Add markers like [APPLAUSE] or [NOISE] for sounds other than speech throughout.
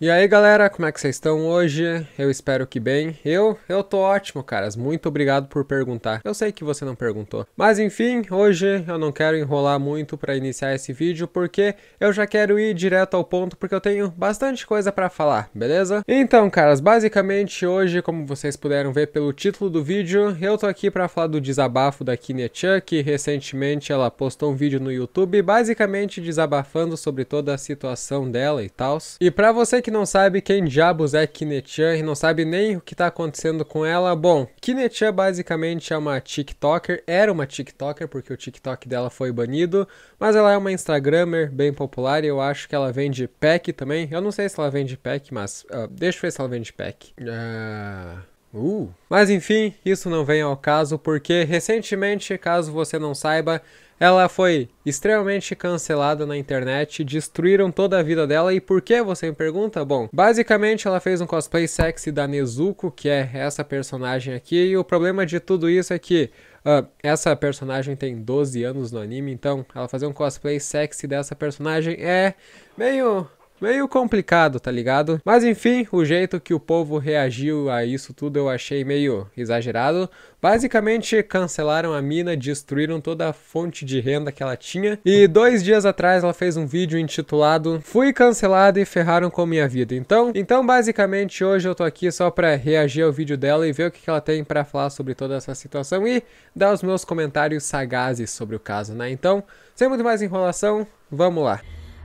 E aí galera, como é que vocês estão hoje? Eu espero que bem. Eu, eu tô ótimo, caras. Muito obrigado por perguntar. Eu sei que você não perguntou. Mas enfim, hoje eu não quero enrolar muito para iniciar esse vídeo porque eu já quero ir direto ao ponto porque eu tenho bastante coisa para falar, beleza? Então, caras, basicamente hoje, como vocês puderam ver pelo título do vídeo, eu tô aqui para falar do desabafo da Kinechan, que recentemente ela postou um vídeo no YouTube basicamente desabafando sobre toda a situação dela e tal. E para você que que não sabe quem diabos é Kinechan e não sabe nem o que está acontecendo com ela, bom, Kinechan basicamente é uma TikToker, era uma TikToker porque o TikTok dela foi banido, mas ela é uma Instagrammer bem popular e eu acho que ela vende pack também. Eu não sei se ela vende pack, mas uh, deixa eu ver se ela vende pack. Uh, Uh. Mas enfim, isso não vem ao caso porque recentemente, caso você não saiba, ela foi extremamente cancelada na internet, destruíram toda a vida dela. E por que você me pergunta? Bom, basicamente ela fez um cosplay sexy da Nezuko, que é essa personagem aqui, e o problema de tudo isso é que uh, essa personagem tem 12 anos no anime, então ela fazer um cosplay sexy dessa personagem é meio meio complicado, tá ligado? Mas enfim, o jeito que o povo reagiu a isso tudo eu achei meio exagerado. Basicamente, cancelaram a mina, destruíram toda a fonte de renda que ela tinha. E dois dias atrás ela fez um vídeo intitulado Fui cancelada e ferraram com minha vida. Então, então basicamente hoje eu tô aqui só pra reagir ao vídeo dela e ver o que ela tem para falar sobre toda essa situação e dar os meus comentários sagazes sobre o caso, né? Então, sem muito mais enrolação, vamos lá.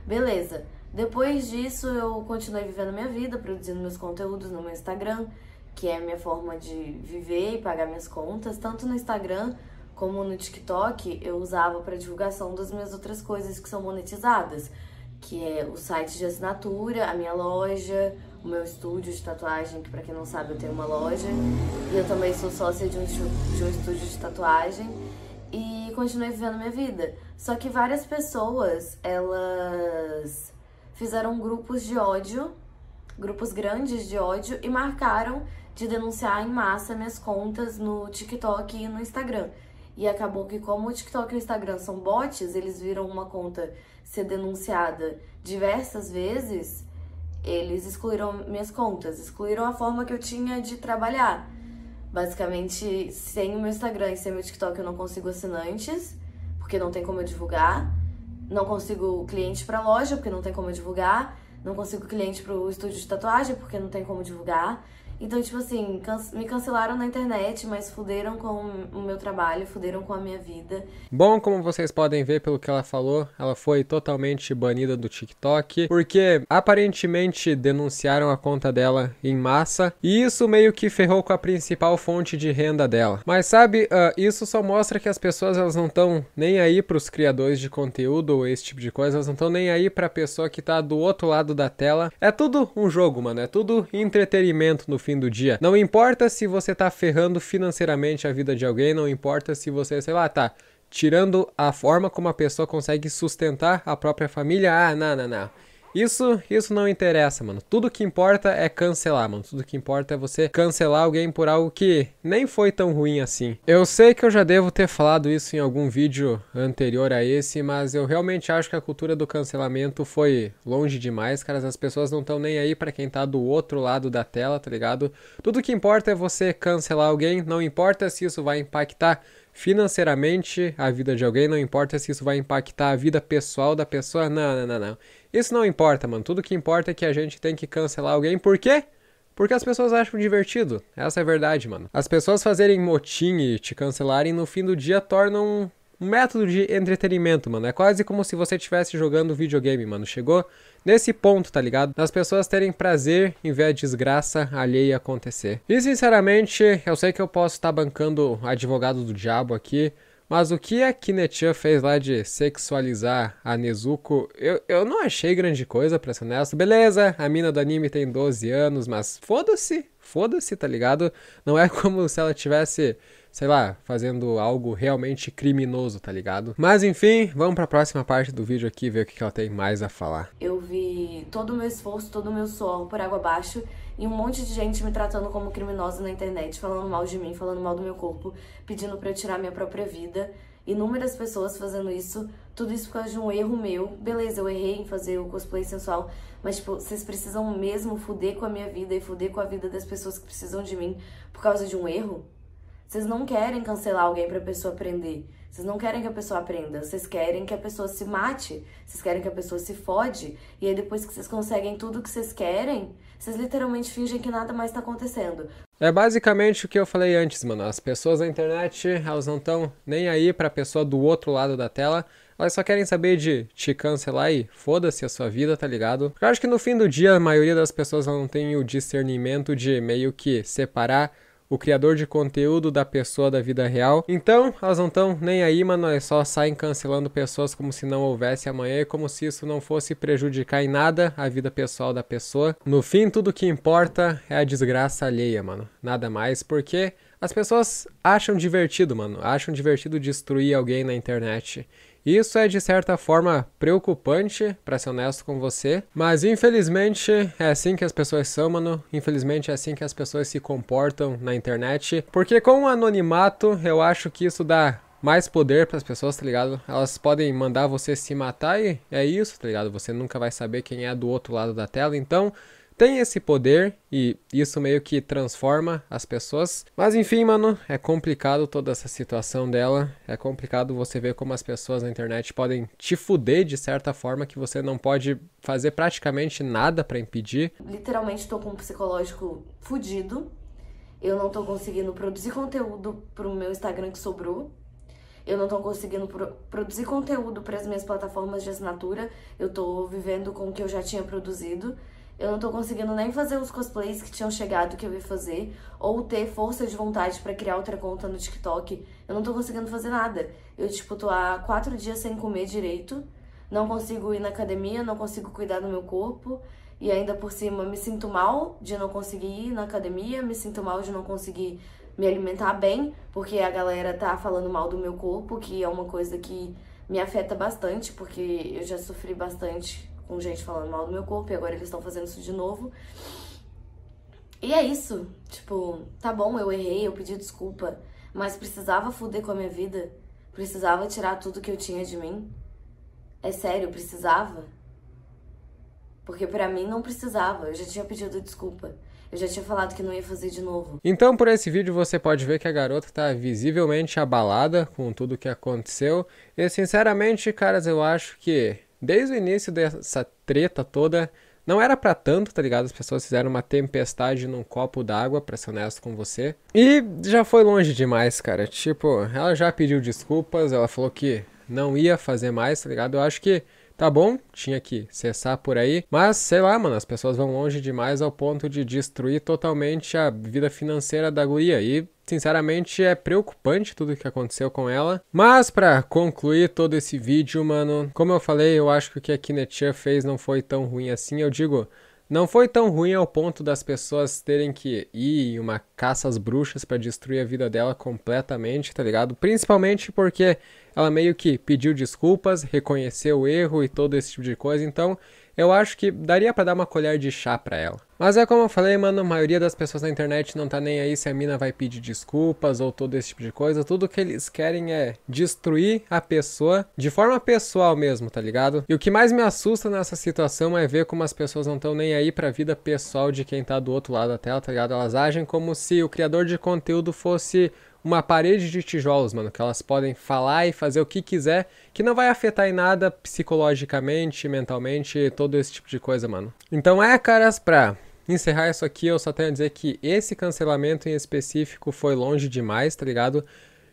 Beleza. Depois disso, eu continuei vivendo minha vida, produzindo meus conteúdos no meu Instagram, que é a minha forma de viver e pagar minhas contas, tanto no Instagram como no TikTok, eu usava para divulgação das minhas outras coisas que são monetizadas, que é o site de assinatura, a minha loja, o meu estúdio de tatuagem, que para quem não sabe eu tenho uma loja, e eu também sou sócia de um, de um estúdio de tatuagem e continuei vivendo minha vida. Só que várias pessoas, elas fizeram grupos de ódio, grupos grandes de ódio, e marcaram de denunciar em massa minhas contas no TikTok e no Instagram. E acabou que, como o TikTok e o Instagram são bots, eles viram uma conta ser denunciada diversas vezes, eles excluíram minhas contas, excluíram a forma que eu tinha de trabalhar. Basicamente, sem o meu Instagram e sem o meu TikTok eu não consigo assinantes, porque não tem como eu divulgar não consigo cliente para loja porque não tem como divulgar, não consigo cliente para o estúdio de tatuagem porque não tem como divulgar, então, tipo assim, me cancelaram na internet, mas fuderam com o meu trabalho, fuderam com a minha vida. Bom, como vocês podem ver pelo que ela falou, ela foi totalmente banida do TikTok, porque aparentemente denunciaram a conta dela em massa, e isso meio que ferrou com a principal fonte de renda dela. Mas sabe, uh, isso só mostra que as pessoas elas não estão nem aí pros criadores de conteúdo ou esse tipo de coisa, elas não estão nem aí pra pessoa que tá do outro lado da tela. É tudo um jogo, mano, é tudo entretenimento no fim do dia. Não importa se você tá ferrando financeiramente a vida de alguém, não importa se você, sei lá, tá tirando a forma como a pessoa consegue sustentar a própria família. Ah, não, não, não. Isso, isso não interessa, mano. Tudo que importa é cancelar, mano. Tudo que importa é você cancelar alguém por algo que nem foi tão ruim assim. Eu sei que eu já devo ter falado isso em algum vídeo anterior a esse, mas eu realmente acho que a cultura do cancelamento foi longe demais, caras. As pessoas não estão nem aí para quem tá do outro lado da tela, tá ligado? Tudo que importa é você cancelar alguém, não importa se isso vai impactar financeiramente a vida de alguém, não importa se isso vai impactar a vida pessoal da pessoa, não, não, não, não. Isso não importa, mano. Tudo que importa é que a gente tem que cancelar alguém. Por quê? Porque as pessoas acham divertido. Essa é a verdade, mano. As pessoas fazerem motim e te cancelarem no fim do dia tornam um método de entretenimento, mano. É quase como se você estivesse jogando videogame, mano. Chegou nesse ponto, tá ligado? Das pessoas terem prazer em ver a desgraça alheia acontecer. E sinceramente, eu sei que eu posso estar tá bancando advogado do diabo aqui. Mas o que a Kinetia fez lá de sexualizar a Nezuko, eu, eu não achei grande coisa, pra ser honesto. Beleza, a mina do anime tem 12 anos, mas foda-se, foda-se, tá ligado? Não é [LAUGHS] como se ela tivesse sei lá, fazendo algo realmente criminoso, tá ligado? Mas enfim, vamos para a próxima parte do vídeo aqui ver o que ela tem mais a falar. Eu vi todo o meu esforço, todo o meu suor por água abaixo e um monte de gente me tratando como criminosa na internet, falando mal de mim, falando mal do meu corpo, pedindo para eu tirar minha própria vida. Inúmeras pessoas fazendo isso, tudo isso por causa de um erro meu. Beleza, eu errei em fazer o cosplay sensual, mas tipo, vocês precisam mesmo fuder com a minha vida e fuder com a vida das pessoas que precisam de mim por causa de um erro? Vocês não querem cancelar alguém para a pessoa aprender. Vocês não querem que a pessoa aprenda. Vocês querem que a pessoa se mate. Vocês querem que a pessoa se fode. E aí depois que vocês conseguem tudo que vocês querem, vocês literalmente fingem que nada mais está acontecendo. É basicamente o que eu falei antes, mano. As pessoas na internet, elas não estão nem aí para a pessoa do outro lado da tela. Elas só querem saber de te cancelar e foda-se a sua vida, tá ligado? eu acho que no fim do dia a maioria das pessoas não tem o discernimento de meio que separar o criador de conteúdo da pessoa da vida real. Então, elas não estão nem aí, mano, elas só saem cancelando pessoas como se não houvesse amanhã, e como se isso não fosse prejudicar em nada a vida pessoal da pessoa. No fim, tudo que importa é a desgraça alheia, mano. Nada mais, porque as pessoas acham divertido, mano. Acham divertido destruir alguém na internet. Isso é de certa forma preocupante, para ser honesto com você, mas infelizmente é assim que as pessoas são, mano. Infelizmente é assim que as pessoas se comportam na internet, porque com o anonimato eu acho que isso dá mais poder para as pessoas, tá ligado? Elas podem mandar você se matar e é isso, tá ligado? Você nunca vai saber quem é do outro lado da tela, então tem esse poder e isso meio que transforma as pessoas. Mas enfim, mano, é complicado toda essa situação dela. É complicado você ver como as pessoas na internet podem te fuder de certa forma que você não pode fazer praticamente nada para impedir. Literalmente tô com um psicológico fudido. Eu não tô conseguindo produzir conteúdo pro meu Instagram que sobrou. Eu não tô conseguindo pro produzir conteúdo para as minhas plataformas de assinatura. Eu tô vivendo com o que eu já tinha produzido. Eu não tô conseguindo nem fazer os cosplays que tinham chegado que eu ia fazer, ou ter força de vontade para criar outra conta no TikTok. Eu não tô conseguindo fazer nada. Eu, tipo, tô há quatro dias sem comer direito, não consigo ir na academia, não consigo cuidar do meu corpo, e ainda por cima me sinto mal de não conseguir ir na academia, me sinto mal de não conseguir me alimentar bem, porque a galera tá falando mal do meu corpo, que é uma coisa que me afeta bastante, porque eu já sofri bastante com gente falando mal do meu corpo e agora eles estão fazendo isso de novo. E é isso. Tipo, tá bom, eu errei, eu pedi desculpa, mas precisava fuder com a minha vida. Precisava tirar tudo que eu tinha de mim. É sério, precisava. Porque para mim não precisava, eu já tinha pedido desculpa. Eu já tinha falado que não ia fazer de novo. Então, por esse vídeo, você pode ver que a garota tá visivelmente abalada com tudo o que aconteceu. E, sinceramente, caras, eu acho que desde o início dessa treta toda, não era para tanto, tá ligado? As pessoas fizeram uma tempestade num copo d'água, pra ser honesto com você. E já foi longe demais, cara. Tipo, ela já pediu desculpas, ela falou que não ia fazer mais, tá ligado? Eu acho que tá bom, tinha que cessar por aí. Mas sei lá, mano, as pessoas vão longe demais ao ponto de destruir totalmente a vida financeira da guria. E Sinceramente, é preocupante tudo o que aconteceu com ela. Mas para concluir todo esse vídeo, mano, como eu falei, eu acho que o que a Kinetia fez não foi tão ruim assim. Eu digo, não foi tão ruim ao ponto das pessoas terem que ir em uma caça às bruxas para destruir a vida dela completamente, tá ligado? Principalmente porque ela meio que pediu desculpas, reconheceu o erro e todo esse tipo de coisa. Então, eu acho que daria para dar uma colher de chá para ela. Mas é como eu falei, mano, a maioria das pessoas na internet não tá nem aí se a mina vai pedir desculpas ou todo esse tipo de coisa. Tudo que eles querem é destruir a pessoa de forma pessoal mesmo, tá ligado? E o que mais me assusta nessa situação é ver como as pessoas não estão nem aí pra vida pessoal de quem tá do outro lado da tela, tá ligado? Elas agem como se o criador de conteúdo fosse uma parede de tijolos, mano, que elas podem falar e fazer o que quiser, que não vai afetar em nada psicologicamente, mentalmente, todo esse tipo de coisa, mano. Então é, caras, pra encerrar isso aqui, eu só tenho a dizer que esse cancelamento em específico foi longe demais, tá ligado?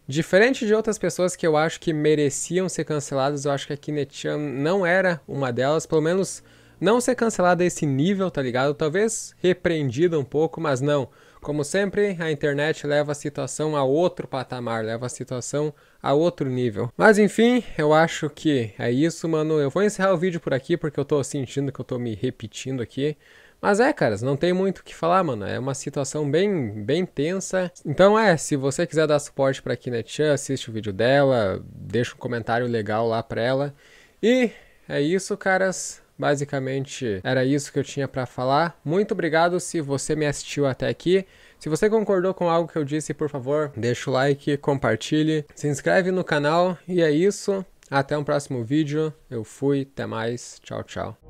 Diferente de outras pessoas que eu acho que mereciam ser canceladas, eu acho que a Kinetian não era uma delas, pelo menos não ser cancelada a esse nível, tá ligado? Talvez repreendida um pouco, mas não. Como sempre, a internet leva a situação a outro patamar, leva a situação a outro nível. Mas enfim, eu acho que é isso, mano. Eu vou encerrar o vídeo por aqui porque eu tô sentindo que eu tô me repetindo aqui. Mas é, caras, não tem muito o que falar, mano. É uma situação bem, bem tensa. Então é, se você quiser dar suporte pra Kinetian, assiste o vídeo dela, deixa um comentário legal lá pra ela. E é isso, caras. Basicamente era isso que eu tinha para falar. Muito obrigado se você me assistiu até aqui. Se você concordou com algo que eu disse, por favor, deixa o like, compartilhe, se inscreve no canal e é isso. Até um próximo vídeo. Eu fui, até mais. Tchau, tchau.